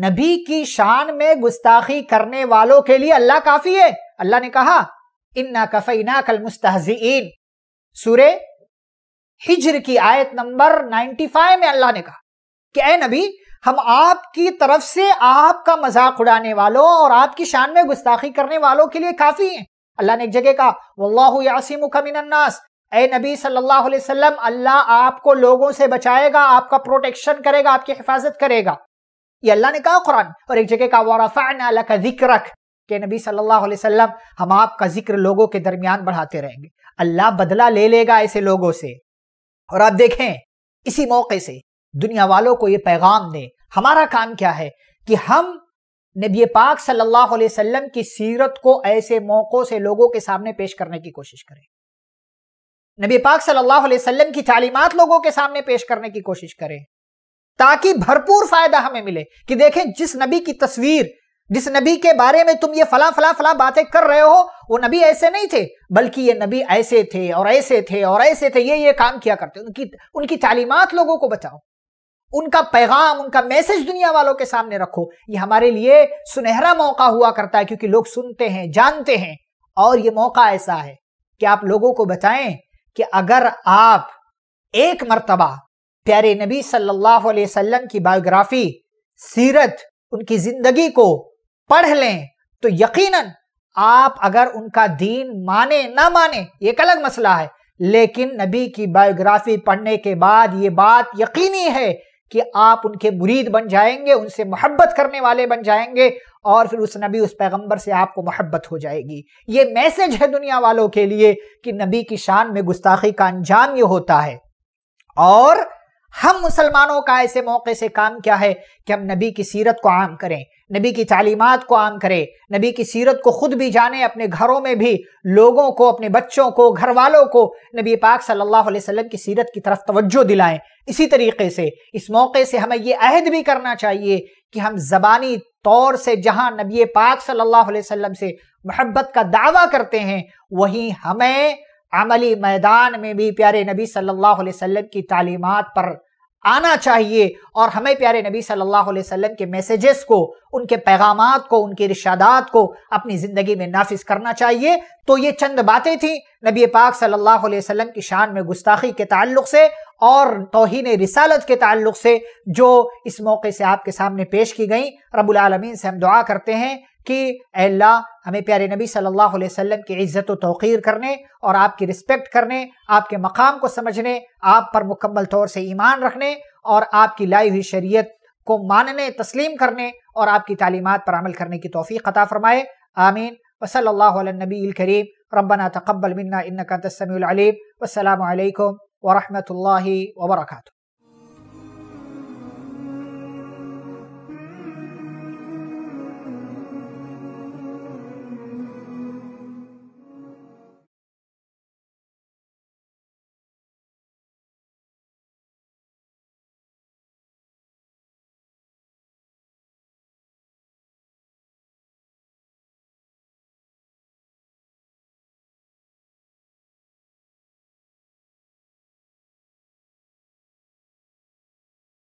नबी की शान में गुस्ताखी करने वालों के लिए अल्लाह काफी है अल्लाह ने कहा इन्ना कफीना कल मुस्तहजीन सूर्य हिजर की आयत नंबर 95 में अल्लाह ने कहा कि ए नबी हम आपकी तरफ से आपका मजाक उड़ाने वालों और आपकी शान में गुस्ताखी करने वालों के लिए काफी हैं अल्लाह ने एक जगह कहा वल्लाहु यासिमुका मिनन्नास ए नबी सल्लल्लाहु अलैहि वसल्लम अल्लाह आपको लोगों से बचाएगा आपका प्रोटेक्शन करेगा आपकी हिफाजत करेगा ये अल्लाह ने कहा कुरान और एक जगह कहा वरफ़ान का जिक्र के नबी सल्लल्लाहु अलैहि वसल्लम हम आपका जिक्र लोगों के दरमियान बढ़ाते रहेंगे अल्लाह बदला ले लेगा ऐसे लोगों से और आप देखें इसी मौके से दुनिया वालों को ये पैगाम दें हमारा काम क्या है कि हम नबी पाक सल्लल्लाहु अलैहि वसल्लम की सीरत को ऐसे मौक़ों से लोगों के सामने पेश करने की कोशिश करें नबी पाक सल्लल्लाहु अलैहि वसल्लम की तालीमत लोगों के सामने पेश करने की कोशिश करें ताकि भरपूर फायदा हमें मिले कि देखें जिस नबी की तस्वीर जिस नबी के बारे में तुम ये फला फला फला बातें कर रहे हो वो नबी ऐसे नहीं थे बल्कि ये नबी ऐसे थे और ऐसे थे और ऐसे थे ये ये काम किया करते उनकी उनकी तालीमत लोगों को बचाओ उनका पैगाम उनका मैसेज दुनिया वालों के सामने रखो ये हमारे लिए सुनहरा मौका हुआ करता है क्योंकि लोग सुनते हैं जानते हैं और ये मौका ऐसा है कि आप लोगों को बताएं कि अगर आप एक मरतबा प्यारे नबी सल्लल्लाहु अलैहि वसल्लम की बायोग्राफी सीरत उनकी जिंदगी को पढ़ लें तो यकीनन आप अगर उनका दीन माने ना माने एक अलग मसला है लेकिन नबी की बायोग्राफी पढ़ने के बाद ये बात यकीनी है कि आप उनके मुरीद बन जाएंगे उनसे मोहब्बत करने वाले बन जाएंगे और फिर उस नबी उस पैगंबर से आपको मोहब्बत हो जाएगी ये मैसेज है दुनिया वालों के लिए कि नबी की शान में गुस्ताखी का अंजाम ये होता है और हम मुसलमानों का ऐसे मौके से काम क्या है कि हम नबी की सीरत को आम करें नबी की तालीमत को आम करें नबी की सीरत को खुद भी जाने अपने घरों में भी लोगों को अपने बच्चों को घर वालों को नबी पाक सल्लल्लाहु अलैहि वसल्लम की सीरत की तरफ तवज्जो दिलाएं इसी तरीके से इस मौके से हमें ये अहद भी करना चाहिए कि हम ज़बानी तौर से जहां नबी पाक सल्लल्लाहु अलैहि वसल्लम से मोहब्बत का दावा करते हैं वहीं हमें अमली मैदान में भी प्यारे नबी सल्लल्लाहु अलैहि वसल्लम की तालीमात पर आना चाहिए और हमें प्यारे नबी सल्लल्लाहु अलैहि वसल्लम के मैसेजेस को उनके पैगाम को उनके रिशादात को अपनी ज़िंदगी में नाफिज करना चाहिए तो ये चंद बातें थी नबी पाक सल्लल्लाहु अलैहि वसल्लम की शान में गुस्ताखी के ताल्लुक से और तोहन रिसालत के ताल्लुक से जो इस मौके से आपके सामने पेश की गई रबुलमीन से हम दुआ करते हैं कि अल्लाह हमें प्यारे नबी सल्लल्लाहु अलैहि वसल्लम की इज़्ज़त व करने और आपकी रिस्पेक्ट करने आपके मकाम को समझने आप पर मुकम्मल तौर से ईमान रखने और आपकी लाई हुई शरीयत को मानने तस्लीम करने और आपकी तालीमत पर अमल करने की तोफ़ी अता फ़रमाए आमीन वसल नबी करीम रबना तकबल मन्ना इनका तस्मीम वसलम वरहमल वर्का